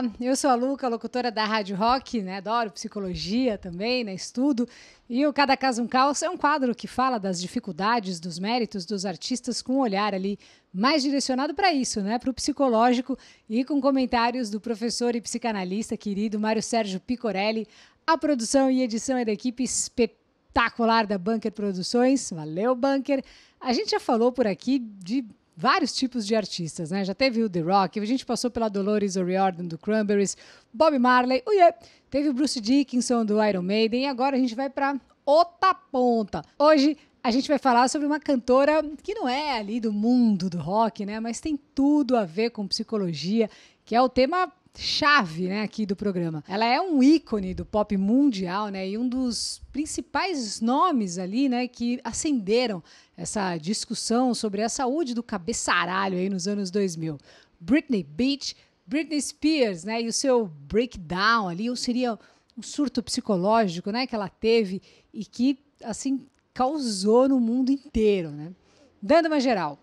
Olá, eu sou a Luca, locutora da Rádio Rock, né? Adoro psicologia também, né? Estudo. E o Cada Caso um Caos é um quadro que fala das dificuldades, dos méritos dos artistas com um olhar ali mais direcionado para isso, né? Para o psicológico e com comentários do professor e psicanalista querido Mário Sérgio Picorelli. A produção e edição é da equipe espetacular da Bunker Produções. Valeu, Bunker! A gente já falou por aqui de vários tipos de artistas, né? Já teve o The Rock, a gente passou pela Dolores O'Riordan do Cranberries, Bob Marley, uie, oh teve o Bruce Dickinson do Iron Maiden e agora a gente vai para outra ponta. Hoje a gente vai falar sobre uma cantora que não é ali do mundo do rock, né? Mas tem tudo a ver com psicologia, que é o tema chave, né, aqui do programa. Ela é um ícone do pop mundial, né, e um dos principais nomes ali, né, que acenderam essa discussão sobre a saúde do cabeçaralho aí nos anos 2000. Britney Beach, Britney Spears, né, e o seu breakdown ali, ou seria um surto psicológico, né, que ela teve e que assim causou no mundo inteiro, né? Dando uma geral,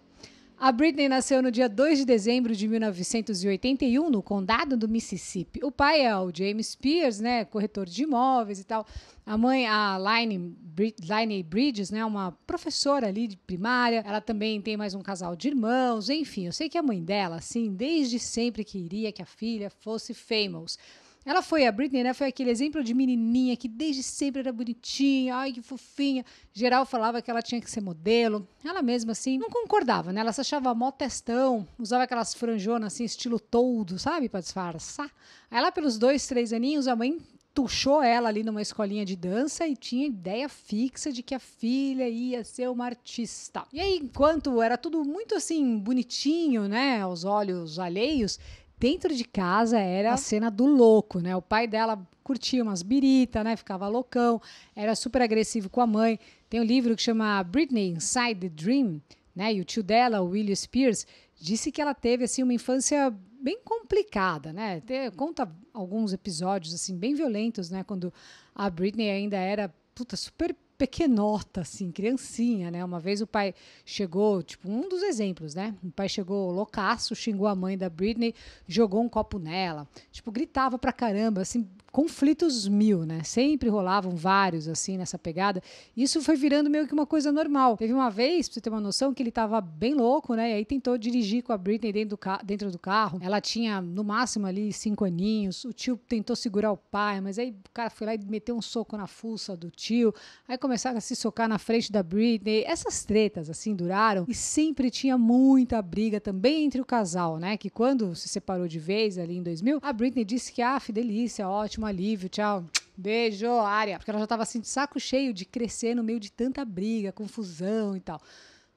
a Britney nasceu no dia 2 de dezembro de 1981, no condado do Mississippi. O pai é o James Spears, né, corretor de imóveis e tal. A mãe, a Line, Bridges, né, uma professora ali de primária. Ela também tem mais um casal de irmãos. Enfim, eu sei que a mãe dela, assim, desde sempre queria que a filha fosse famous. Ela foi a Britney, né? Foi aquele exemplo de menininha que desde sempre era bonitinha, ai que fofinha. Geral falava que ela tinha que ser modelo. Ela mesma assim não concordava, né? Ela se achava mó testão, usava aquelas franjonas assim, estilo todo, sabe, para disfarçar. Aí ela pelos dois, três aninhos, a mãe tuchou ela ali numa escolinha de dança e tinha ideia fixa de que a filha ia ser uma artista. E aí, enquanto era tudo muito assim bonitinho, né, aos olhos alheios, dentro de casa era a cena do louco, né? O pai dela curtia umas birita, né? Ficava loucão, era super agressivo com a mãe. Tem um livro que chama Britney Inside the Dream, né? E o tio dela, o William Spears, disse que ela teve assim uma infância bem complicada, né? Te, conta alguns episódios assim bem violentos, né? Quando a Britney ainda era puta super pequenota, assim, criancinha, né? Uma vez o pai chegou, tipo, um dos exemplos, né? O pai chegou loucaço, xingou a mãe da Britney, jogou um copo nela, tipo, gritava pra caramba, assim, conflitos mil, né? Sempre rolavam vários assim nessa pegada. Isso foi virando meio que uma coisa normal. Teve uma vez, pra você ter uma noção, que ele tava bem louco, né? E aí tentou dirigir com a Britney dentro do, dentro do carro. Ela tinha no máximo ali cinco aninhos. O tio tentou segurar o pai, mas aí o cara foi lá e meteu um soco na fuça do tio. Aí começaram a se socar na frente da Britney. Essas tretas assim duraram e sempre tinha muita briga também entre o casal, né? Que quando se separou de vez ali em 2000, a Britney disse que a ah, fidelícia, ótimo um alívio, tchau. Beijo, área. Porque ela já estava assim de saco cheio de crescer no meio de tanta briga, confusão e tal.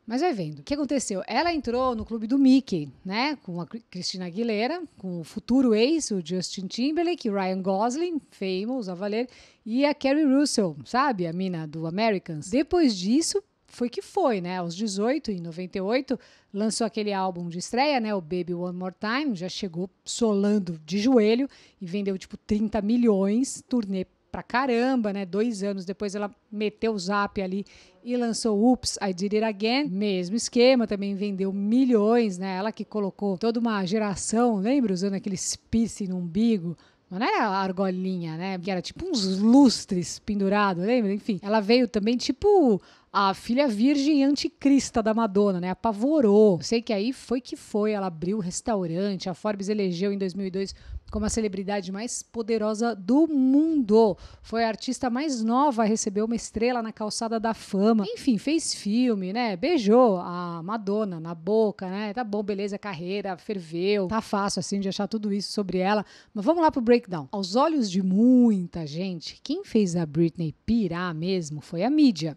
Mas vai vendo. O que aconteceu? Ela entrou no clube do Mickey, né? Com a Cristina Aguilera, com o futuro ex, o Justin Timberlake, o Ryan Gosling, famous, a valer, e a Carrie Russell, sabe? A mina do Americans. Depois disso, foi que foi, né? Aos 18, em 98, lançou aquele álbum de estreia, né? O Baby One More Time, já chegou solando de joelho e vendeu tipo 30 milhões, turnê pra caramba, né? Dois anos depois ela meteu o zap ali e lançou Oops, I Did It Again. Mesmo esquema, também vendeu milhões, né? Ela que colocou toda uma geração, lembra? Usando aquele piercing no umbigo não era é a argolinha, né? Que era tipo uns lustres pendurados, lembra? Enfim, ela veio também tipo a filha virgem anticrista da Madonna, né? Apavorou. sei que aí foi que foi. Ela abriu o restaurante. A Forbes elegeu em 2002 como a celebridade mais poderosa do mundo. Foi a artista mais nova a receber uma estrela na calçada da fama. Enfim, fez filme, né? Beijou a Madonna na boca, né? Tá bom, beleza, carreira, ferveu. Tá fácil assim de achar tudo isso sobre ela. Mas vamos lá pro breakdown. Aos olhos de muita gente, quem fez a Britney pirar mesmo foi a mídia.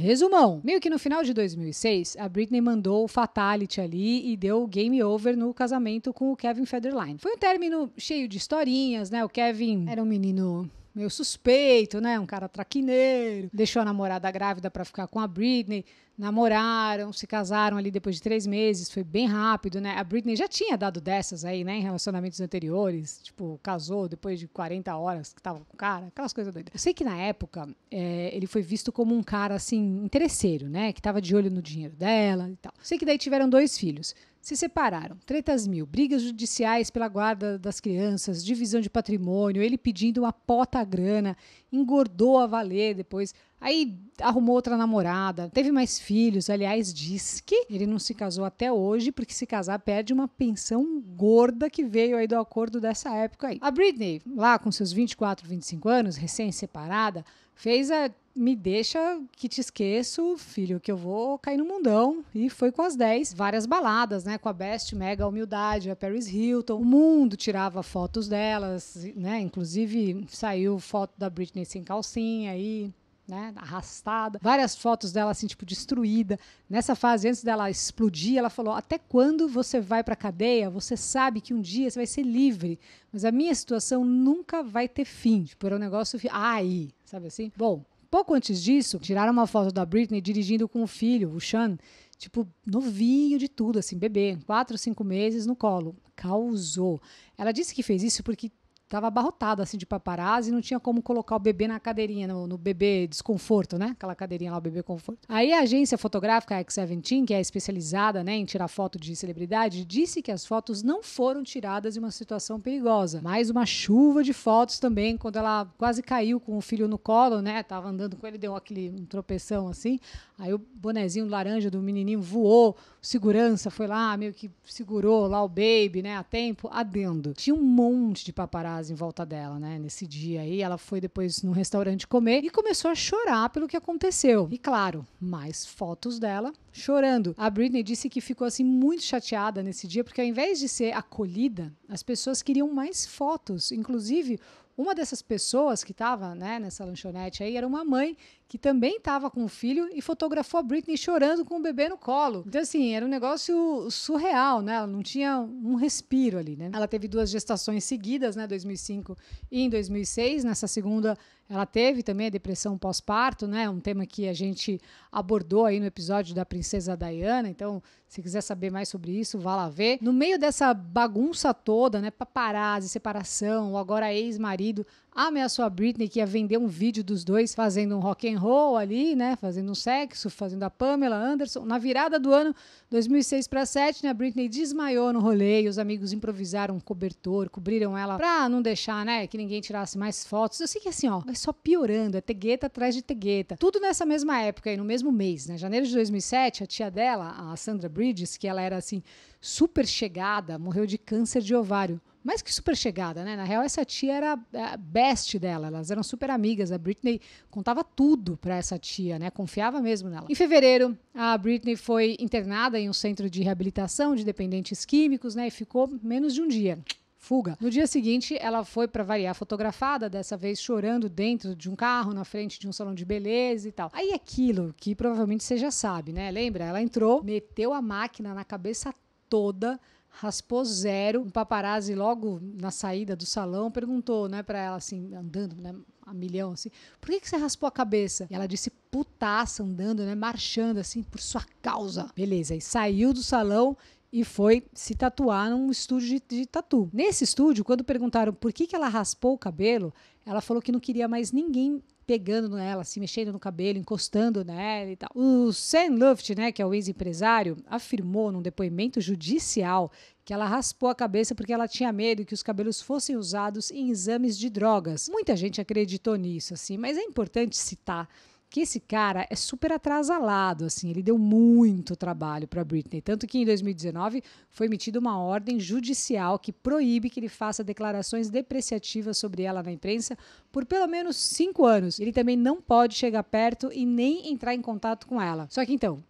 Resumão: meio que no final de 2006, a Britney mandou o fatality ali e deu game over no casamento com o Kevin Federline. Foi um término cheio de historinhas, né? O Kevin era um menino meio suspeito, né? Um cara traquineiro. Deixou a namorada grávida para ficar com a Britney. Namoraram, se casaram ali depois de três meses. Foi bem rápido, né? A Britney já tinha dado dessas aí, né? Em relacionamentos anteriores. Tipo, casou depois de 40 horas que tava com o cara. Aquelas coisas doidas. Eu sei que na época é, ele foi visto como um cara, assim, interesseiro, né? Que tava de olho no dinheiro dela e tal. Sei que daí tiveram dois filhos se separaram. Tretas mil, brigas judiciais pela guarda das crianças, divisão de patrimônio, ele pedindo uma pota grana, engordou a valer depois. Aí arrumou outra namorada, teve mais filhos. Aliás, diz que ele não se casou até hoje, porque se casar perde uma pensão gorda que veio aí do acordo dessa época aí. A Britney, lá com seus 24, 25 anos, recém-separada, Fez a me deixa que te esqueço, filho, que eu vou cair no mundão. E foi com as 10, várias baladas, né? Com a Best, Mega Humildade, a Paris Hilton. O mundo tirava fotos delas, né? Inclusive saiu foto da Britney sem calcinha aí. Né, arrastada, várias fotos dela assim, tipo, destruída. Nessa fase, antes dela explodir, ela falou: Até quando você vai pra cadeia? Você sabe que um dia você vai ser livre, mas a minha situação nunca vai ter fim. Tipo, era um negócio. aí sabe assim? Bom, pouco antes disso, tiraram uma foto da Britney dirigindo com o filho, o Sean, tipo, novinho de tudo, assim, bebê, quatro, cinco meses no colo. Causou. Ela disse que fez isso porque tava abarrotado assim de paparazzi, não tinha como colocar o bebê na cadeirinha, no, no, bebê desconforto, né? Aquela cadeirinha lá, o bebê conforto. Aí a agência fotográfica X17, que é especializada né, em tirar foto de celebridade, disse que as fotos não foram tiradas em uma situação perigosa. Mais uma chuva de fotos também, quando ela quase caiu com o filho no colo, né? Tava andando com ele, deu aquele um tropeção assim. Aí o bonezinho laranja do menininho voou, segurança foi lá, meio que segurou lá o baby, né? A tempo, adendo. Tinha um monte de paparazzi em volta dela, né? Nesse dia aí, ela foi depois no restaurante comer e começou a chorar pelo que aconteceu. E claro, mais fotos dela chorando. A Britney disse que ficou assim muito chateada nesse dia porque ao invés de ser acolhida, as pessoas queriam mais fotos, inclusive uma dessas pessoas que estava né, nessa lanchonete aí era uma mãe que também estava com o filho e fotografou a Britney chorando com o bebê no colo. Então, assim, era um negócio surreal, né? Ela não tinha um respiro ali, né? Ela teve duas gestações seguidas, né? 2005 e em 2006. Nessa segunda, ela teve também a depressão pós-parto, né? É um tema que a gente abordou aí no episódio da Princesa Diana. Então, se quiser saber mais sobre isso, vá lá ver. No meio dessa bagunça toda, né? Paparazzi, separação, o agora ex-marido ameaçou a Britney que ia vender um vídeo dos dois fazendo um rock and roll ali, né? Fazendo um sexo, fazendo a Pamela Anderson. Na virada do ano 2006 para 7, né? A Britney desmaiou no rolê e os amigos improvisaram um cobertor, cobriram ela pra não deixar, né? Que ninguém tirasse mais fotos. Eu sei que assim, ó só piorando, é tegueta atrás de tegueta. Tudo nessa mesma época, e no mesmo mês, né? Janeiro de 2007, a tia dela, a Sandra Bridges, que ela era assim, super chegada, morreu de câncer de ovário mais que super chegada, né? Na real, essa tia era a best dela, elas eram super amigas. A Britney contava tudo para essa tia, né? Confiava mesmo nela. Em fevereiro, a Britney foi internada em um centro de reabilitação de dependentes químicos, né? E ficou menos de um dia fuga. No dia seguinte, ela foi para variar fotografada, dessa vez chorando dentro de um carro, na frente de um salão de beleza e tal. Aí aquilo que provavelmente você já sabe, né? Lembra? Ela entrou, meteu a máquina na cabeça toda raspou zero. Um paparazzi logo na saída do salão perguntou, né, para ela assim, andando, né, a milhão assim, por que, que você raspou a cabeça? E ela disse putaça andando, né, marchando assim por sua causa. Beleza, e saiu do salão e foi se tatuar num estúdio de, de tatu. Nesse estúdio, quando perguntaram por que, que ela raspou o cabelo, ela falou que não queria mais ninguém pegando nela, se mexendo no cabelo, encostando nela e tal. O Sam Luft, né, que é o ex-empresário, afirmou num depoimento judicial que ela raspou a cabeça porque ela tinha medo que os cabelos fossem usados em exames de drogas. Muita gente acreditou nisso, assim, mas é importante citar que esse cara é super atrasalado, assim, ele deu muito trabalho para Britney, tanto que em 2019 foi emitida uma ordem judicial que proíbe que ele faça declarações depreciativas sobre ela na imprensa por pelo menos cinco anos. Ele também não pode chegar perto e nem entrar em contato com ela. Só que então,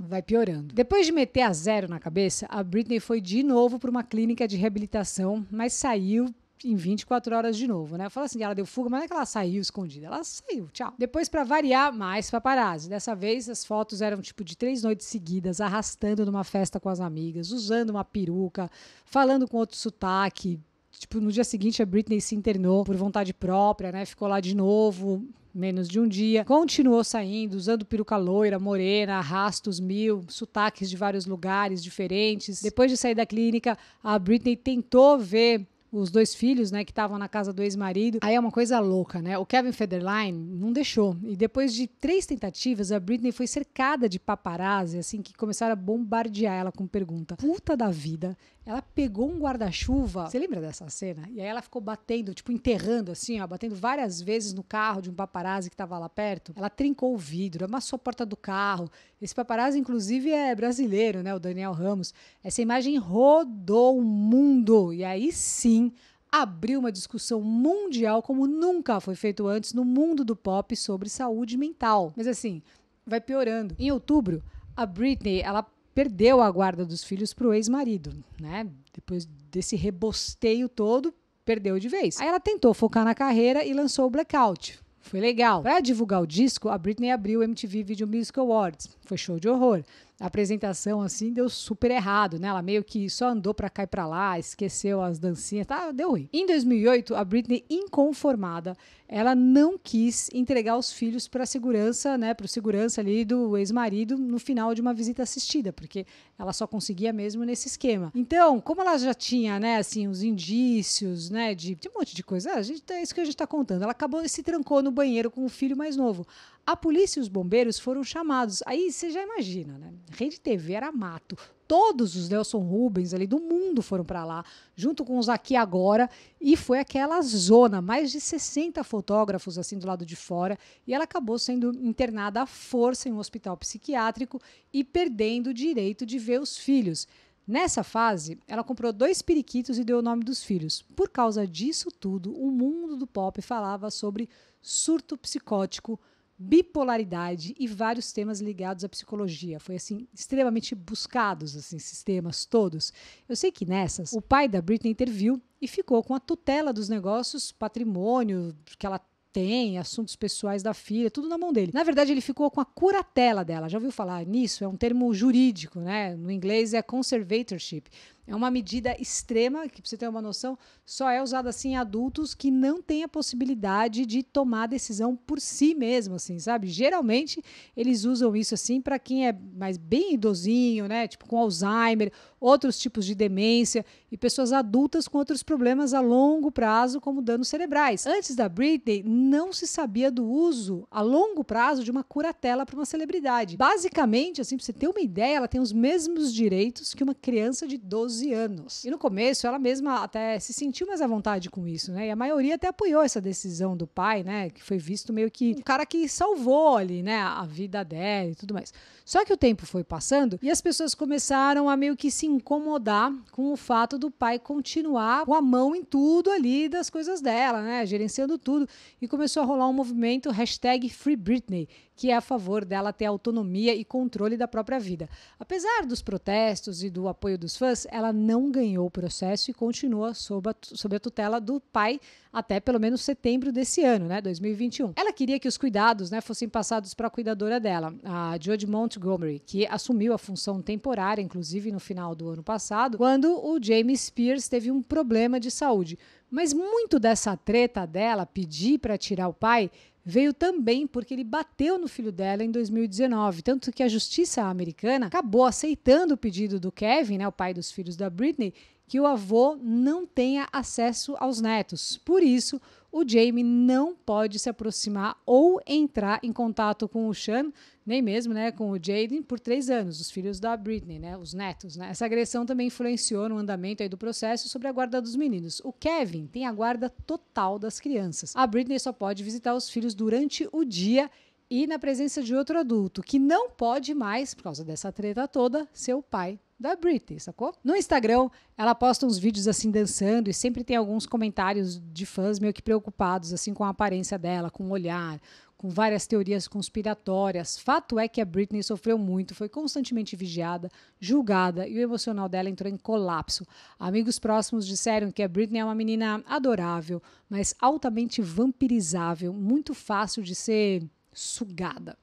vai piorando. Depois de meter a zero na cabeça, a Britney foi de novo para uma clínica de reabilitação, mas saiu em 24 horas de novo, né? Eu falo assim, ela deu fuga, mas não é que ela saiu escondida, ela saiu, tchau. Depois, para variar, mais paparazzi. Dessa vez, as fotos eram tipo de três noites seguidas, arrastando numa festa com as amigas, usando uma peruca, falando com outro sotaque. Tipo, no dia seguinte, a Britney se internou por vontade própria, né? Ficou lá de novo, menos de um dia. Continuou saindo, usando peruca loira, morena, rastos mil, sotaques de vários lugares diferentes. Depois de sair da clínica, a Britney tentou ver os dois filhos, né, que estavam na casa do ex-marido. Aí é uma coisa louca, né? O Kevin Federline não deixou. E depois de três tentativas, a Britney foi cercada de paparazzi, assim, que começaram a bombardear ela com pergunta. Puta da vida, ela pegou um guarda-chuva. Você lembra dessa cena? E aí ela ficou batendo, tipo, enterrando assim, ó, batendo várias vezes no carro de um paparazzi que tava lá perto. Ela trincou o vidro, amassou a porta do carro. Esse paparazzi, inclusive, é brasileiro, né? O Daniel Ramos. Essa imagem rodou o mundo. E aí sim abriu uma discussão mundial como nunca foi feito antes no mundo do pop sobre saúde mental. Mas assim, vai piorando. Em outubro, a Britney, ela perdeu a guarda dos filhos para o ex-marido, né? Depois desse rebosteio todo, perdeu de vez. Aí ela tentou focar na carreira e lançou o Blackout. Foi legal. Para divulgar o disco, a Britney abriu o MTV Video Music Awards. Foi show de horror. A apresentação assim deu super errado, né? Ela meio que só andou para cá e para lá, esqueceu as dancinhas, tá? Deu ruim. Em 2008, a Britney inconformada ela não quis entregar os filhos para a segurança, né, para o segurança ali do ex-marido no final de uma visita assistida, porque ela só conseguia mesmo nesse esquema. Então, como ela já tinha, né, assim, os indícios, né, de, de um monte de coisa, a gente, é isso que a gente está contando. Ela acabou e se trancou no banheiro com o filho mais novo. A polícia e os bombeiros foram chamados. Aí você já imagina, né? Rede TV era mato, todos os Nelson Rubens ali do mundo foram para lá, junto com os aqui agora, e foi aquela zona, mais de 60 fotógrafos assim do lado de fora, e ela acabou sendo internada à força em um hospital psiquiátrico e perdendo o direito de ver os filhos. Nessa fase, ela comprou dois periquitos e deu o nome dos filhos. Por causa disso tudo, o mundo do pop falava sobre surto psicótico bipolaridade e vários temas ligados à psicologia. Foi assim extremamente buscados assim sistemas todos. Eu sei que nessas o pai da Britney interviu e ficou com a tutela dos negócios, patrimônio que ela tem, assuntos pessoais da filha, tudo na mão dele. Na verdade, ele ficou com a curatela dela. Já ouviu falar nisso? É um termo jurídico, né? No inglês é conservatorship é uma medida extrema, que para você ter uma noção, só é usada assim em adultos que não têm a possibilidade de tomar decisão por si mesmo, assim, sabe? Geralmente eles usam isso assim para quem é mais bem idosinho, né? Tipo com Alzheimer, outros tipos de demência e pessoas adultas com outros problemas a longo prazo, como danos cerebrais. Antes da Britney, não se sabia do uso a longo prazo de uma curatela para uma celebridade. Basicamente, assim, para você ter uma ideia, ela tem os mesmos direitos que uma criança de 12 12 anos. E no começo ela mesma até se sentiu mais à vontade com isso, né? E a maioria até apoiou essa decisão do pai, né? Que foi visto meio que um cara que salvou ali, né? A vida dela e tudo mais. Só que o tempo foi passando e as pessoas começaram a meio que se incomodar com o fato do pai continuar com a mão em tudo ali das coisas dela, né? Gerenciando tudo. E começou a rolar um movimento hashtag Free Britney, que é a favor dela ter autonomia e controle da própria vida. Apesar dos protestos e do apoio dos fãs, ela ela não ganhou o processo e continua sob a, sob a tutela do pai até pelo menos setembro desse ano, né, 2021. Ela queria que os cuidados né, fossem passados para a cuidadora dela, a Jodie Montgomery, que assumiu a função temporária, inclusive no final do ano passado, quando o James Spears teve um problema de saúde. Mas muito dessa treta dela, pedir para tirar o pai, veio também porque ele bateu no filho dela em 2019, tanto que a justiça americana acabou aceitando o pedido do Kevin, né, o pai dos filhos da Britney, que o avô não tenha acesso aos netos. Por isso, o Jamie não pode se aproximar ou entrar em contato com o Sean, nem mesmo né, com o Jaden, por três anos, os filhos da Britney, né, os netos. Né? Essa agressão também influenciou no andamento aí do processo sobre a guarda dos meninos. O Kevin tem a guarda total das crianças. A Britney só pode visitar os filhos durante o dia e na presença de outro adulto, que não pode mais, por causa dessa treta toda, ser o pai da Britney, sacou? No Instagram, ela posta uns vídeos assim dançando e sempre tem alguns comentários de fãs meio que preocupados assim com a aparência dela, com o olhar, com várias teorias conspiratórias. Fato é que a Britney sofreu muito, foi constantemente vigiada, julgada e o emocional dela entrou em colapso. Amigos próximos disseram que a Britney é uma menina adorável, mas altamente vampirizável, muito fácil de ser sugada.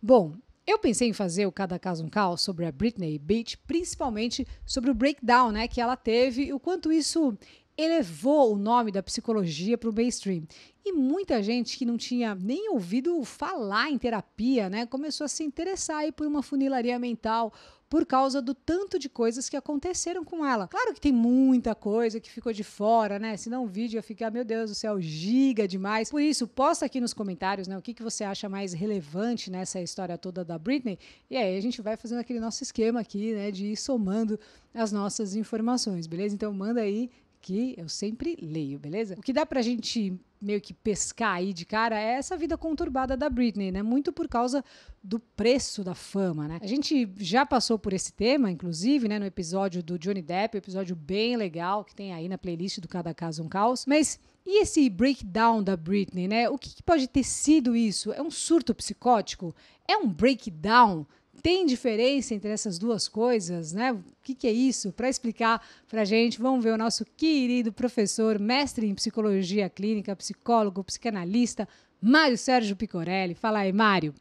Bom, eu pensei em fazer o Cada Caso um Caos sobre a Britney Beach, principalmente sobre o breakdown né, que ela teve e o quanto isso elevou o nome da psicologia para o mainstream. E muita gente que não tinha nem ouvido falar em terapia, né, começou a se interessar aí por uma funilaria mental por causa do tanto de coisas que aconteceram com ela. Claro que tem muita coisa que ficou de fora, né? Se não o vídeo ia ficar, meu Deus do céu, giga demais. Por isso, posta aqui nos comentários, né, o que, que você acha mais relevante nessa história toda da Britney. E aí a gente vai fazendo aquele nosso esquema aqui, né, de ir somando as nossas informações, beleza? Então manda aí aqui eu sempre leio, beleza? O que dá pra gente meio que pescar aí de cara é essa vida conturbada da Britney, né? Muito por causa do preço da fama, né? A gente já passou por esse tema, inclusive, né, no episódio do Johnny Depp, episódio bem legal que tem aí na playlist do Cada Caso um Caos, mas e esse breakdown da Britney, né? O que, que pode ter sido isso? É um surto psicótico? É um breakdown? Tem diferença entre essas duas coisas, né? O que, que é isso? Para explicar para a gente, vamos ver o nosso querido professor, mestre em psicologia clínica, psicólogo, psicanalista, Mário Sérgio Picorelli. Fala aí, Mário.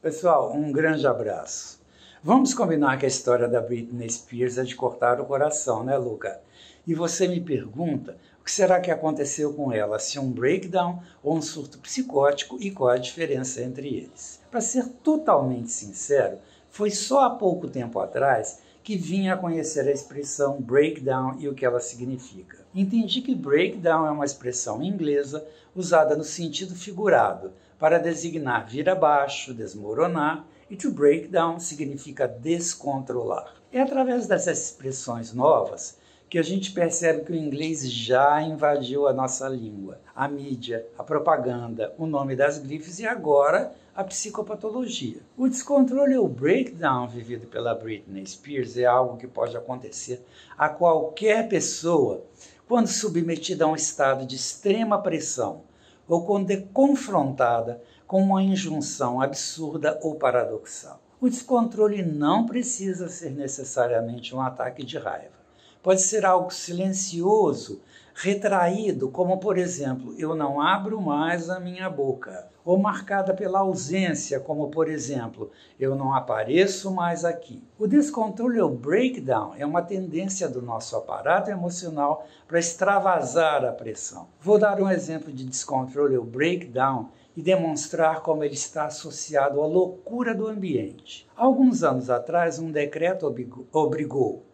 Pessoal, um grande abraço. Vamos combinar que a história da Britney Spears é de cortar o coração, né, Luca? E você me pergunta o que será que aconteceu com ela, se um breakdown ou um surto psicótico e qual a diferença entre eles. Para ser totalmente sincero, foi só há pouco tempo atrás que vim a conhecer a expressão breakdown e o que ela significa. Entendi que breakdown é uma expressão inglesa usada no sentido figurado para designar vir abaixo, desmoronar, e to break down significa descontrolar. É através dessas expressões novas que a gente percebe que o inglês já invadiu a nossa língua, a mídia, a propaganda, o nome das grifes e agora a psicopatologia. O descontrole ou breakdown vivido pela Britney Spears é algo que pode acontecer a qualquer pessoa quando submetida a um estado de extrema pressão ou quando é confrontada com uma injunção absurda ou paradoxal. O descontrole não precisa ser necessariamente um ataque de raiva. Pode ser algo silencioso, retraído, como por exemplo, eu não abro mais a minha boca, ou marcada pela ausência, como por exemplo, eu não apareço mais aqui. O descontrole ou breakdown é uma tendência do nosso aparato emocional para extravasar a pressão. Vou dar um exemplo de descontrole ou breakdown e demonstrar como ele está associado à loucura do ambiente. Alguns anos atrás, um decreto obrigou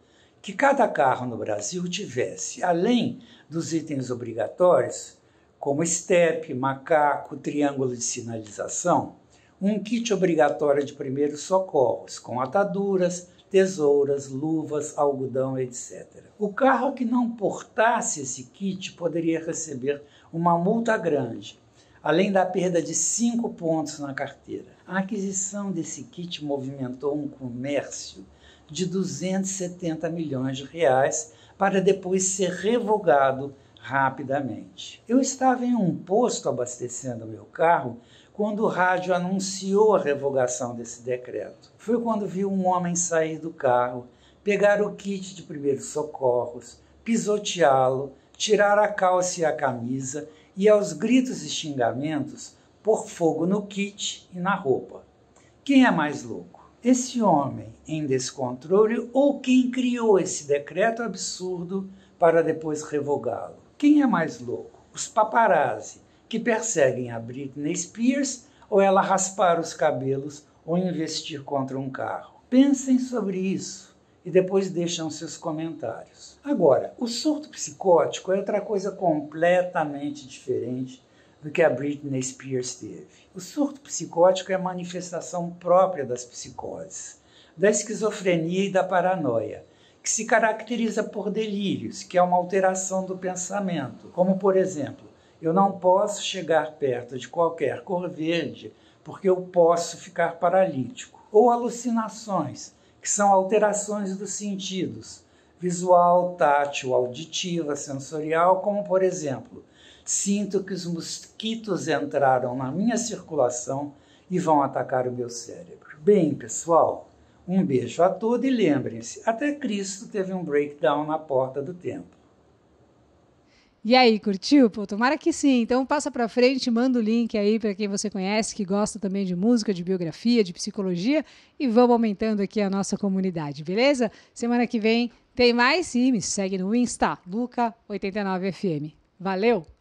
que cada carro no Brasil tivesse, além dos itens obrigatórios, como estepe, macaco, triângulo de sinalização, um kit obrigatório de primeiros socorros, com ataduras, tesouras, luvas, algodão, etc. O carro que não portasse esse kit poderia receber uma multa grande, além da perda de cinco pontos na carteira. A aquisição desse kit movimentou um comércio de 270 milhões de reais para depois ser revogado rapidamente. Eu estava em um posto abastecendo meu carro quando o rádio anunciou a revogação desse decreto. Foi quando vi um homem sair do carro, pegar o kit de primeiros socorros, pisoteá-lo, tirar a calça e a camisa e, aos gritos e xingamentos, pôr fogo no kit e na roupa. Quem é mais louco? esse homem em descontrole ou quem criou esse decreto absurdo para depois revogá-lo? Quem é mais louco? Os paparazzi que perseguem a Britney Spears ou ela raspar os cabelos ou investir contra um carro? Pensem sobre isso e depois deixam seus comentários. Agora, o surto psicótico é outra coisa completamente diferente do que a Britney Spears teve. O surto psicótico é a manifestação própria das psicoses, da esquizofrenia e da paranoia, que se caracteriza por delírios, que é uma alteração do pensamento, como por exemplo, eu não posso chegar perto de qualquer cor verde porque eu posso ficar paralítico, ou alucinações, que são alterações dos sentidos, visual, tátil, auditiva, sensorial, como por exemplo, Sinto que os mosquitos entraram na minha circulação e vão atacar o meu cérebro. Bem, pessoal, um beijo a todos e lembrem-se, até Cristo teve um breakdown na porta do templo. E aí, curtiu? Pô, tomara que sim. Então passa para frente, manda o link aí para quem você conhece, que gosta também de música, de biografia, de psicologia e vamos aumentando aqui a nossa comunidade, beleza? Semana que vem tem mais e me segue no Insta, Luca89fm. Valeu!